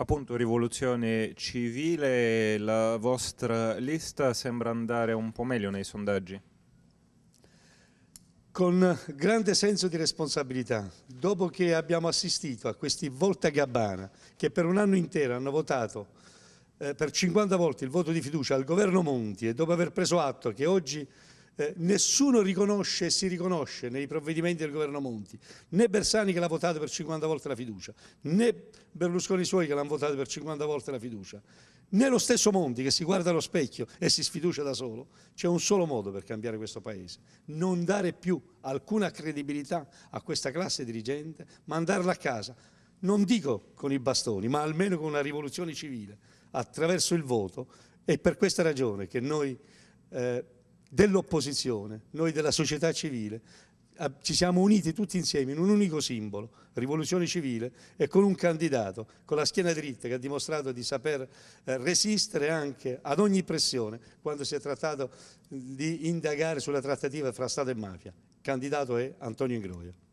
Appunto, rivoluzione civile, la vostra lista sembra andare un po' meglio nei sondaggi. Con grande senso di responsabilità, dopo che abbiamo assistito a questi volta gabbana che per un anno intero hanno votato eh, per 50 volte il voto di fiducia al governo Monti e dopo aver preso atto che oggi eh, nessuno riconosce e si riconosce nei provvedimenti del governo Monti, né Bersani che l'ha votato per 50 volte la fiducia, né Berlusconi suoi che l'hanno votato per 50 volte la fiducia, né lo stesso Monti che si guarda allo specchio e si sfiducia da solo, c'è un solo modo per cambiare questo Paese, non dare più alcuna credibilità a questa classe dirigente, mandarla a casa, non dico con i bastoni, ma almeno con una rivoluzione civile, attraverso il voto, è per questa ragione che noi... Eh, dell'opposizione, noi della società civile, ci siamo uniti tutti insieme in un unico simbolo, rivoluzione civile, e con un candidato, con la schiena dritta, che ha dimostrato di saper eh, resistere anche ad ogni pressione quando si è trattato di indagare sulla trattativa fra Stato e mafia. Il candidato è Antonio Ingroia.